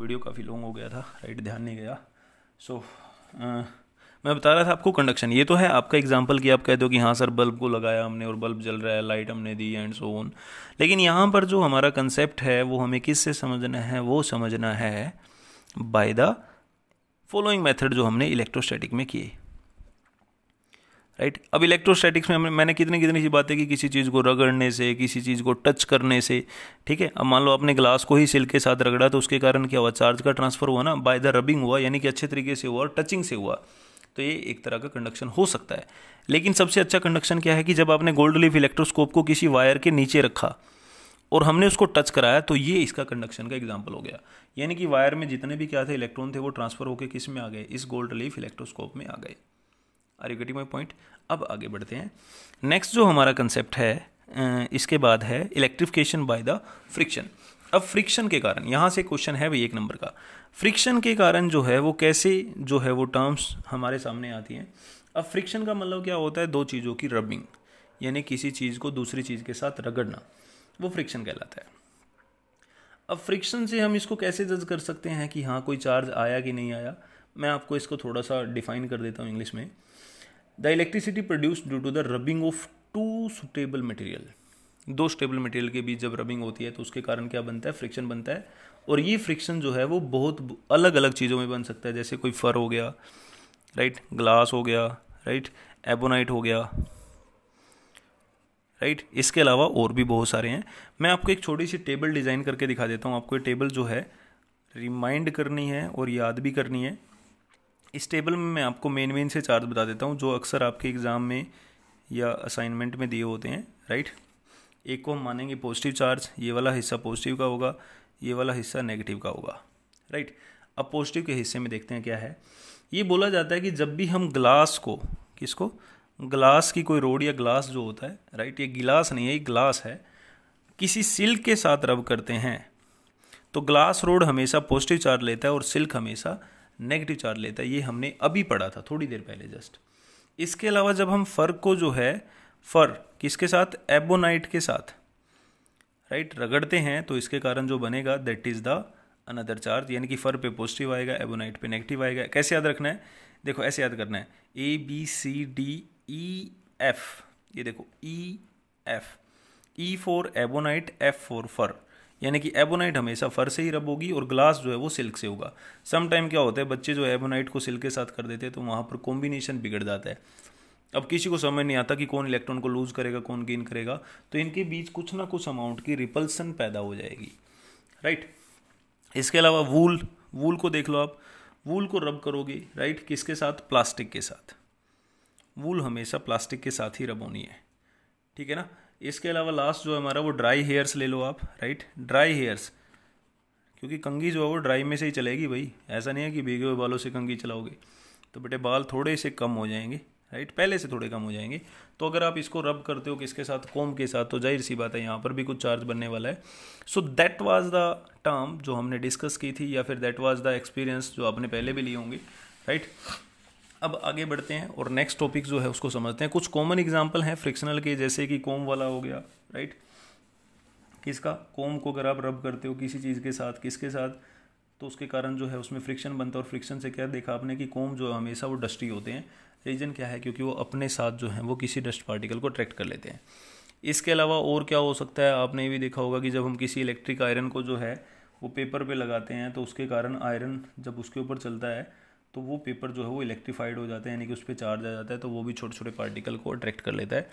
Video काफ़ी long हो गया था राइट ध्यान नहीं गया सो so, मैं बता रहा था आपको कंडक्शन ये तो है आपका एग्जाम्पल कि आप कह दो कि हाँ सर बल्ब को लगाया हमने और बल्ब जल रहा है लाइट हमने दी एंड सो ऑन लेकिन यहाँ पर जो हमारा कंसेप्ट है वो हमें किस से समझना है वो समझना है बाय द फॉलोइंग मेथड जो हमने इलेक्ट्रोस्टैटिक में किए राइट अब इलेक्ट्रोस्टैटिक्स में मैंने कितनी कितनी सी बातें कि किसी चीज़ को रगड़ने से किसी चीज़ को टच करने से ठीक है अब मान लो आपने ग्लास को ही सिल के साथ रगड़ा तो उसके कारण क्या हुआ चार्ज का ट्रांसफर हुआ ना बाय द रबिंग हुआ यानी कि अच्छे तरीके से हुआ और टचिंग से हुआ तो ये एक तरह का कंडक्शन हो सकता है लेकिन सबसे अच्छा कंडक्शन क्या है कि जब आपने गोल्ड लीफ इलेक्ट्रोस्कोप को किसी वायर के नीचे रखा और हमने उसको टच कराया तो ये इसका कंडक्शन का एग्जाम्पल हो गया यानी कि वायर में जितने भी क्या थे इलेक्ट्रॉन थे वो ट्रांसफर होकर किस में आ गए इस गोल्ड लीफ इलेक्ट्रोस्कोप में आ गए are you getting my point अब आगे बढ़ते हैं नेक्स्ट जो हमारा कंसेप्ट है इसके बाद है इलेक्ट्रिफिकेशन बाय द फ्रिक्शन अब फ्रिक्शन के कारण यहाँ से क्वेश्चन है भाई एक नंबर का फ्रिक्शन के कारण जो है वो कैसे जो है वो टर्म्स हमारे सामने आती हैं अब फ्रिक्शन का मतलब क्या होता है दो चीज़ों की रबिंग यानी किसी चीज़ को दूसरी चीज़ के साथ रगड़ना वो फ्रिक्शन कहलाता है अब फ्रिक्शन से हम इसको कैसे जज कर सकते हैं कि हाँ कोई चार्ज आया कि नहीं आया मैं आपको इसको थोड़ा सा डिफाइन कर देता हूँ इंग्लिश में the electricity produce due to the rubbing of two suitable material दो स्टेबल मटेरियल के बीच जब रबिंग होती है तो उसके कारण क्या बनता है फ्रिक्शन बनता है और ये फ्रिक्शन जो है वो बहुत अलग अलग चीज़ों में बन सकता है जैसे कोई फर हो गया राइट ग्लास हो गया राइट एबोनाइट हो गया राइट इसके अलावा और भी बहुत सारे हैं मैं आपको एक छोटी सी टेबल डिज़ाइन करके दिखा देता हूँ आपको ये टेबल जो है रिमाइंड करनी है और याद भी करनी है इस टेबल में मैं आपको मेन मेन से चार्ज बता देता हूँ जो अक्सर आपके एग्ज़ाम में या असाइनमेंट में दिए होते हैं राइट एक को हम मानेंगे पॉजिटिव चार्ज ये वाला हिस्सा पॉजिटिव का होगा ये वाला हिस्सा नेगेटिव का होगा राइट अब पॉजिटिव के हिस्से में देखते हैं क्या है ये बोला जाता है कि जब भी हम ग्लास को किसको ग्लास की कोई रोड या ग्लास जो होता है राइट ये गिलास नहीं है ये ग्लास है किसी सिल्क के साथ रब करते हैं तो ग्लास रोड हमेशा पॉजिटिव चार्ज लेता है और सिल्क हमेशा नेगेटिव चार्ज लेता है ये हमने अभी पढ़ा था थोड़ी देर पहले जस्ट इसके अलावा जब हम फर को जो है फर किसके साथ एबोनाइट के साथ राइट right? रगड़ते हैं तो इसके कारण जो बनेगा that is the another charge यानी कि फर पे पॉजिटिव आएगा एबोनाइट पे नेगेटिव आएगा कैसे याद रखना है देखो ऐसे याद करना है A B C D E F ये देखो E F E four ebonite F four fur यानी कि एबोनाइट हमेशा फर से ही रब होगी और ग्लास जो है वो सिल्क से होगा सम टाइम क्या होता है बच्चे जो एबोनाइट को सिल्क के साथ कर देते हैं तो वहाँ पर कॉम्बिनेशन बिगड़ जाता है अब किसी को समझ नहीं आता कि कौन इलेक्ट्रॉन को लूज़ करेगा कौन गेन करेगा तो इनके बीच कुछ ना कुछ अमाउंट की रिपल्सन पैदा हो जाएगी राइट इसके अलावा वूल वूल को देख लो आप वूल को रब करोगे राइट किसके साथ प्लास्टिक के साथ वूल हमेशा प्लास्टिक के साथ ही रब होनी है ठीक है ना इसके अलावा लास्ट जो है हमारा वो ड्राई हेयर्स ले लो आप राइट ड्राई हेयर्स क्योंकि कंगी जो है वो ड्राई में से ही चलेगी भाई ऐसा नहीं है कि भीगे हुए बालों से कंगी चलाओगे तो बेटे बाल थोड़े से कम हो जाएंगे राइट पहले से थोड़े कम हो जाएंगे तो अगर आप इसको रब करते हो किसके साथ कोम के साथ तो जाहिर सी बात है यहाँ पर भी कुछ चार्ज बनने वाला है so that was the term जो हमने डिस्कस की थी या फिर दैट वाज द एक्सपीरियंस जो आपने पहले भी लिए होंगे राइट अब आगे बढ़ते हैं और नेक्स्ट टॉपिक जो है उसको समझते हैं कुछ कॉमन एग्जाम्पल हैं फ्रिक्शनल के जैसे कि कोम वाला हो गया राइट किसका कोम को अगर आप रब करते हो किसी चीज़ के साथ किसके साथ तो उसके कारण जो है उसमें फ्रिक्शन बनता है और फ्रिक्शन से क्या देखा आपने कि कोम जो है हमेशा वो डस्टी होते हैं रीज़न क्या है क्योंकि वो अपने साथ जो है वो किसी डस्ट पार्टिकल को अट्रैक्ट कर लेते हैं इसके अलावा और क्या हो सकता है आपने ये भी देखा होगा कि जब हम किसी इलेक्ट्रिक आयरन को जो है वो पेपर पे लगाते हैं तो उसके कारण आयरन जब उसके ऊपर चलता है तो वो पेपर जो है वो इलेक्ट्रीफाइड हो जाता है यानी कि उस पर चार्ज आ जाता है तो वो भी छोटे छोटे पार्टिकल को अट्रैक्ट कर लेता है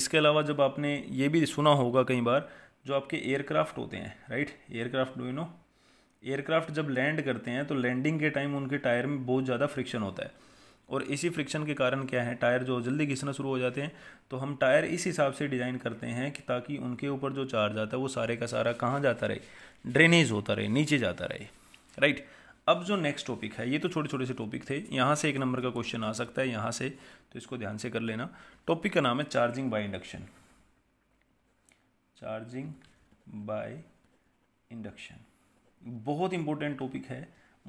इसके अलावा जब आपने ये भी सुना होगा कई बार जो आपके एयरक्राफ्ट होते हैं right aircraft do you know aircraft जब लैंड करते हैं तो लैंडिंग के टाइम उनके टायर में बहुत ज़्यादा फ्रिक्शन होता है और इसी फ्रिक्शन के कारण क्या है टायर जो जल्दी घिसना शुरू हो जाते हैं तो हम टायर इस हिसाब से डिज़ाइन करते हैं कि ताकि उनके ऊपर जो चार्ज आता है वो सारे का सारा कहाँ जाता रहे ड्रेनेज होता रहे नीचे जाता रहे राइट अब जो नेक्स्ट टॉपिक है ये तो छोटे छोटे से टॉपिक थे यहाँ से एक नंबर का क्वेश्चन आ सकता है यहाँ से तो इसको ध्यान से कर लेना टॉपिक का नाम है charging by induction charging by induction बहुत इंपॉर्टेंट टॉपिक है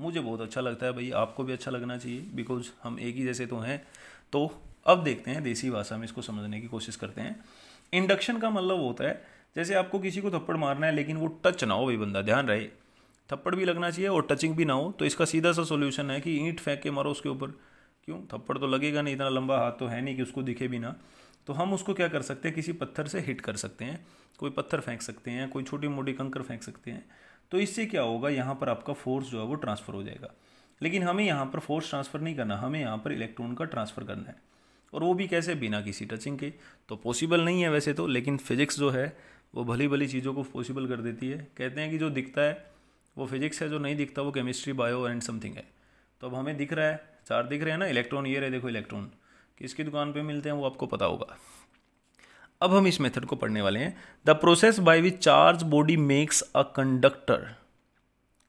मुझे बहुत अच्छा लगता है भाई आपको भी अच्छा लगना चाहिए बिकॉज हम एक ही जैसे तो हैं तो अब देखते हैं देसी भाषा में इसको समझने की कोशिश करते हैं इंडक्शन का मतलब होता है जैसे आपको किसी को थप्पड़ मारना है लेकिन वो टच ना हो भाई बंदा ध्यान रहे थप्पड़ भी लगना चाहिए और टचिंग भी ना हो तो इसका सीधा सा सोल्यूशन है कि ईंट फेंक के मारो उसके ऊपर क्यों थप्पड़ तो लगेगा नहीं इतना लंबा हाथ तो है नहीं कि उसको दिखे भी ना तो हम उसको क्या कर सकते हैं किसी पत्थर से हिट कर सकते हैं कोई पत्थर फेंक सकते हैं कोई छोटी मोटी कंकर फेंक सकते हैं तो इससे क्या होगा यहाँ पर आपका फोर्स जो है वो ट्रांसफ़र हो जाएगा लेकिन हमें यहाँ पर फोर्स ट्रांसफ़र नहीं करना हमें यहाँ पर इलेक्ट्रॉन का ट्रांसफ़र करना है और वो भी कैसे बिना किसी टचिंग के तो पॉसिबल नहीं है वैसे तो लेकिन फिजिक्स जो है वो भली भली चीज़ों को पॉसिबल कर देती है कहते हैं कि जो दिखता है वो फिजिक्स है जो नहीं दिखता वो केमिस्ट्री बायो एंड समथिंग है तो अब हमें दिख रहा है चार दिख रहे हैं ना इलेक्ट्रॉन ये रहे देखो इलेक्ट्रॉन किसकी दुकान पे मिलते हैं वो आपको पता होगा अब हम इस मेथड को पढ़ने वाले हैं the process by which charge body makes a conductor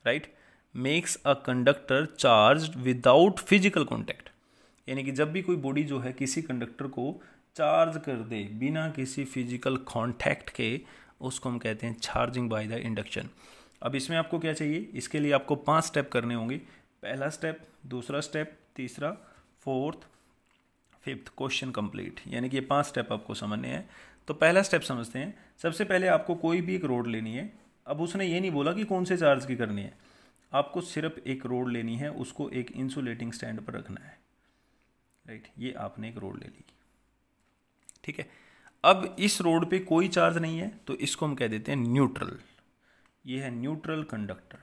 right makes a conductor charge without physical contact यानी कि जब भी कोई बॉडी जो है किसी कंडक्टर को चार्ज कर दे बिना किसी फिजिकल कॉन्टैक्ट के उसको हम कहते हैं चार्जिंग बाय द इंडक्शन अब इसमें आपको क्या चाहिए इसके लिए आपको पांच स्टेप करने होंगे पहला स्टेप दूसरा स्टेप तीसरा फोर्थ फिफ्थ क्वेश्चन कंप्लीट यानी कि ये पांच स्टेप आपको समझने हैं तो पहला स्टेप समझते हैं सबसे पहले आपको कोई भी एक रोड लेनी है अब उसने ये नहीं बोला कि कौन से चार्ज की करनी है आपको सिर्फ एक रोड लेनी है उसको एक इंसुलेटिंग स्टैंड पर रखना है राइट ये आपने एक रोड ले ली ठीक है अब इस रोड पे कोई चार्ज नहीं है तो इसको हम कह देते हैं न्यूट्रल ये है न्यूट्रल कंडक्टर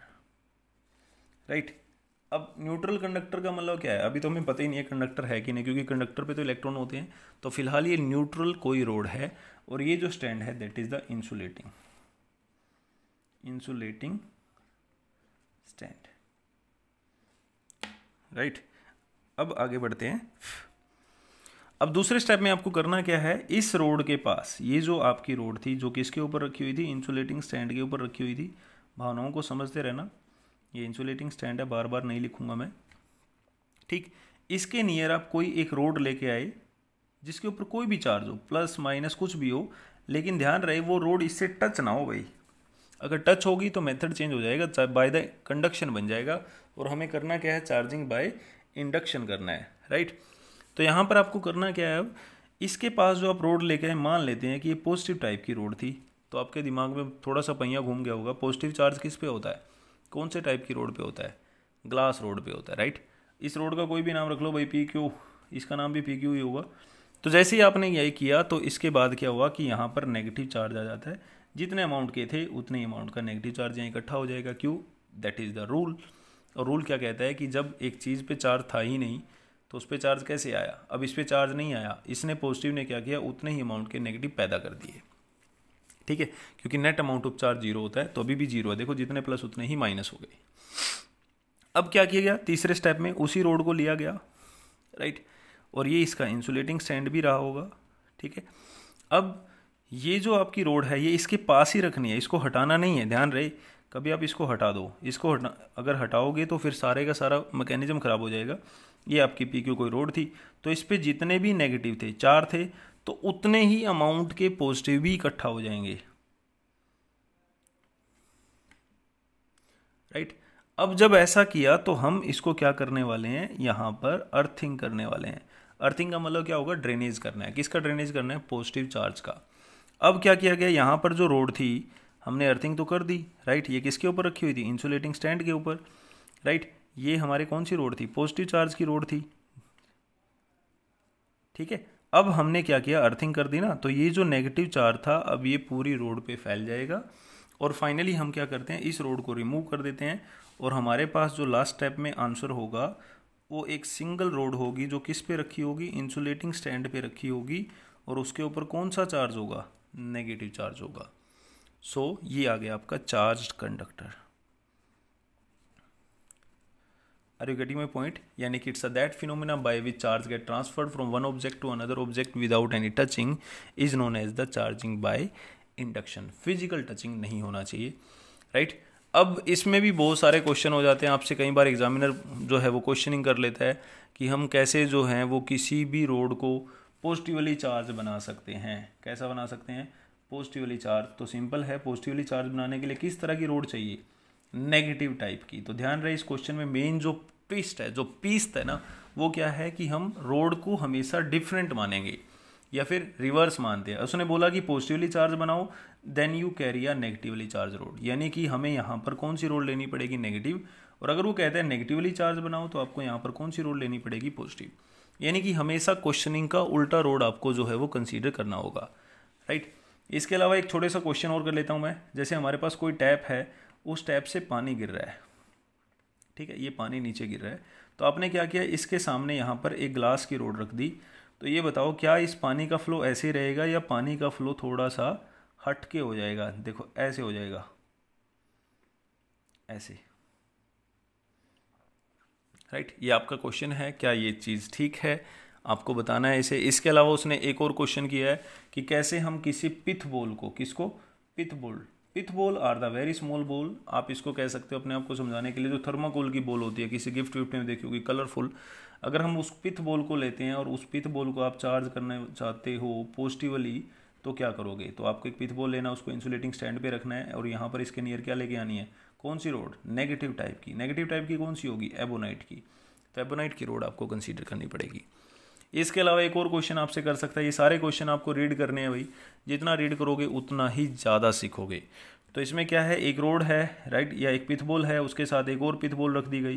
राइट अब न्यूट्रल कंडक्टर का मतलब क्या है अभी तो हमें पता ही नहीं है कंडक्टर है कि नहीं क्योंकि कंडक्टर पे तो इलेक्ट्रॉन होते हैं तो फिलहाल ये न्यूट्रल कोई रोड है और ये जो स्टैंड है that is the insulating insulating stand right अब आगे बढ़ते हैं अब दूसरे स्टेप में आपको करना क्या है इस रोड के पास ये जो आपकी रोड थी जो किसके ऊपर रखी हुई थी इंसुलेटिंग स्टैंड के ऊपर रखी हुई थी भावनाओं को समझते रहना ये इंसुलेटिंग स्टैंड है बार बार नहीं लिखूंगा मैं ठीक इसके नियर आप कोई एक रोड लेके आए जिसके ऊपर कोई भी चार्ज हो प्लस माइनस कुछ भी हो लेकिन ध्यान रहे वो रोड इससे टच ना हो भाई अगर टच होगी तो मेथड चेंज हो जाएगा बाय द कंडक्शन बन जाएगा और हमें करना क्या है चार्जिंग बाय इंडक्शन करना है राइट right? तो यहाँ पर आपको करना क्या है अब इसके पास जो आप रोड लेके आए मान लेते हैं कि ये पॉजिटिव टाइप की रोड थी तो आपके दिमाग में थोड़ा सा पहिया घूम गया होगा पॉजिटिव चार्ज किस पे होता है कौन से टाइप की रोड पे होता है ग्लास रोड पे होता है राइट इस रोड का कोई भी नाम रख लो भाई पी क्यू इसका नाम भी पी क्यू ही होगा तो जैसे ही आपने यही किया तो इसके बाद क्या हुआ कि यहाँ पर नेगेटिव चार्ज आ जाता है जितने अमाउंट के थे उतने अमाउंट का नेगेटिव चार्ज यहाँ इकट्ठा हो जाएगा क्यों दैट इज़ द रूल और रूल क्या कहता है कि जब एक चीज़ पे चार्ज था ही नहीं तो उस पर चार्ज कैसे आया अब इस पर चार्ज नहीं आया इसने पॉजिटिव ने क्या किया उतने ही अमाउंट के नेगेटिव पैदा कर दिए ठीक है क्योंकि net amount of charge zero होता है तो अभी भी जीरो है देखो जितने प्लस उतने ही माइनस हो गए अब क्या किया गया तीसरे स्टेप में उसी रोड को लिया गया राइट और ये इसका इंसुलेटिंग स्टैंड भी रहा होगा ठीक है अब ये जो आपकी रोड है ये इसके पास ही रखनी है इसको हटाना नहीं है ध्यान रहे कभी आप इसको हटा दो इसको हटा अगर हटाओगे तो फिर सारे का सारा मैकेनिज्म ख़राब हो जाएगा ये आपकी पी क्यू कोई रोड थी तो इस पर जितने भी नेगेटिव थे चार थे तो उतने ही अमाउंट के पॉजिटिव भी इकट्ठा हो जाएंगे राइट अब जब ऐसा किया तो हम इसको क्या करने वाले हैं यहां पर अर्थिंग करने वाले हैं अर्थिंग का मतलब क्या होगा ड्रेनेज करना है किसका ड्रेनेज करना है पॉजिटिव चार्ज का अब क्या किया गया यहां पर जो रोड थी हमने अर्थिंग तो कर दी राइट ये किसके ऊपर रखी हुई थी इंसुलेटिंग स्टैंड के ऊपर राइट ये हमारे कौन सी रोड थी पॉजिटिव चार्ज की रोड थी ठीक है अब हमने क्या किया अर्थिंग कर दी ना तो ये जो नेगेटिव चार्ज था अब ये पूरी रोड पे फैल जाएगा और फाइनली हम क्या करते हैं इस रोड को रिमूव कर देते हैं और हमारे पास जो लास्ट स्टेप में आंसर होगा वो एक सिंगल रोड होगी जो किस पे रखी होगी इंसुलेटिंग स्टैंड पे रखी होगी और उसके ऊपर कौन सा चार्ज होगा नेगेटिव चार्ज होगा सो so, ये आ गया आपका charge conductor are you getting my point यानी कि it's a that phenomena by which charge get transferred from one object to another object without any touching is known as the charging by induction physical touching नहीं होना चाहिए right right? अब इसमें भी बहुत सारे क्वेश्चन हो जाते हैं आपसे कई बार एग्जामिनर जो है वो क्वेश्चनिंग कर लेता है कि हम कैसे जो हैं वो किसी भी रोड को पॉजिटिवली चार्ज बना सकते हैं कैसा बना सकते हैं पॉजिटिवली चार्ज तो सिंपल है पॉजिटिवली चार्ज बनाने के लिए किस तरह की रोड चाहिए नेगेटिव टाइप की तो ध्यान रहे इस क्वेश्चन में मेन जो पिस्ट है जो पीस्त है ना वो क्या है कि हम रोड को हमेशा डिफरेंट मानेंगे या फिर रिवर्स मानते हैं उसने बोला कि पॉजिटिवली चार्ज बनाओ then you carry a negatively charge rod यानी कि हमें यहाँ पर कौन सी रोड लेनी पड़ेगी नेगेटिव और अगर वो कहते हैं नेगेटिवली चार्ज बनाओ तो आपको यहाँ पर कौन सी रोड लेनी पड़ेगी पॉजिटिव यानी कि हमेशा क्वेश्चनिंग का उल्टा रोड आपको जो है वो कंसिडर करना होगा राइट इसके अलावा एक छोटे सा क्वेश्चन और कर लेता हूँ मैं जैसे हमारे पास कोई टैप है उस टैप से पानी गिर रहा है ठीक है ये पानी नीचे गिर रहा है तो आपने क्या किया इसके सामने यहाँ पर एक ग्लास की रोड रख दी तो ये बताओ क्या इस पानी का फ़्लो ऐसे रहेगा या पानी का फ़्लो थोड़ा सा हट के हो जाएगा देखो ऐसे हो जाएगा ऐसे राइट ये आपका क्वेश्चन है क्या ये चीज़ ठीक है आपको बताना है इसे इसके अलावा उसने एक और क्वेश्चन किया है कि कैसे हम किसी पिथ बोल को किसको पिथ बोल पिथ बोल आर द वेरी स्मॉल बोल आप इसको कह सकते हो अपने आप को समझाने के लिए जो थर्माकोल की बोल होती है किसी गिफ्ट विफ्ट में देखी होगी कलरफुल अगर हम उस पिथ बोल को लेते हैं और उस पिथ बोल को आप चार्ज करना चाहते हो पॉजिटिवली तो क्या करोगे तो आपको एक पिथ बोल लेना उसको इंसुलेटिंग स्टैंड पे रखना है और यहाँ पर इसके नियर क्या लेके आनी है कौन सी रोड नेगेटिव टाइप की नेगेटिव टाइप की कौन सी होगी एबोनाइट की तो एबोनाइट की रोड आपको कंसीडर करनी पड़ेगी इसके अलावा एक और क्वेश्चन आपसे कर सकता है ये सारे क्वेश्चन आपको रीड करने हैं भाई जितना रीड करोगे उतना ही ज़्यादा सीखोगे तो इसमें क्या है एक रोड है राइट या एक पिथबोल है उसके साथ एक और पिथबोल रख दी गई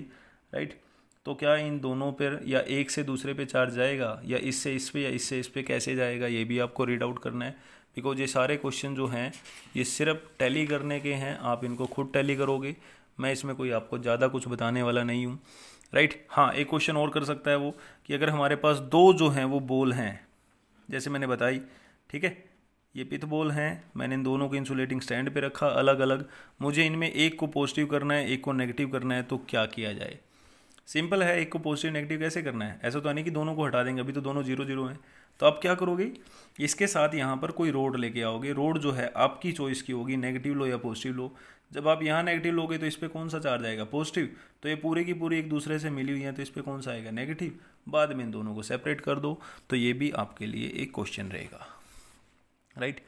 राइट तो क्या इन दोनों पर या एक से दूसरे पे चार्ज जाएगा या इससे इस पे या इससे इस पे कैसे जाएगा ये भी आपको रीड आउट करना है बिकॉज ये सारे क्वेश्चन जो हैं ये सिर्फ टैली करने के हैं आप इनको खुद टैली करोगे मैं इसमें कोई आपको ज़्यादा कुछ बताने वाला नहीं हूँ राइट हाँ एक क्वेश्चन और कर सकता है वो कि अगर हमारे पास दो जो हैं वो बोल हैं जैसे मैंने बताई ठीक है ये पिथ बोल हैं मैंने इन दोनों को इंसुलेटिंग स्टैंड पे रखा अलग अलग मुझे इनमें एक को पॉजिटिव करना है एक को नेगेटिव करना है तो क्या किया जाए सिंपल है एक को पॉजिटिव नेगेटिव कैसे करना है ऐसा तो नहीं कि दोनों को हटा देंगे अभी तो दोनों जीरो जीरो हैं तो आप क्या करोगे इसके साथ यहाँ पर कोई रोड लेके आओगे रोड जो है आपकी चॉइस की होगी नेगेटिव लो या पॉजिटिव लो जब आप यहाँ नेगेटिव लोगे तो इस पर कौन सा चार्ज आएगा पॉजिटिव तो ये पूरे की पूरी एक दूसरे से मिली हुई है तो इस पर कौन सा आएगा नेगेटिव बाद में इन दोनों को सेपरेट कर दो तो ये भी आपके लिए एक क्वेश्चन रहेगा राइट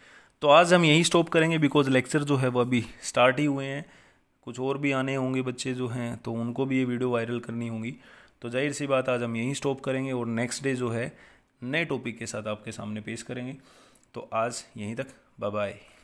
तो आज हम यही स्टॉप करेंगे बिकॉज लेक्चर जो है वह अभी स्टार्ट ही हुए हैं कुछ और भी आने होंगे बच्चे जो हैं तो उनको भी ये वीडियो वायरल करनी होगी तो जाहिर सी बात आज हम यहीं स्टॉप करेंगे और नेक्स्ट डे जो है नए टॉपिक के साथ आपके सामने पेश करेंगे तो आज यहीं तक बाय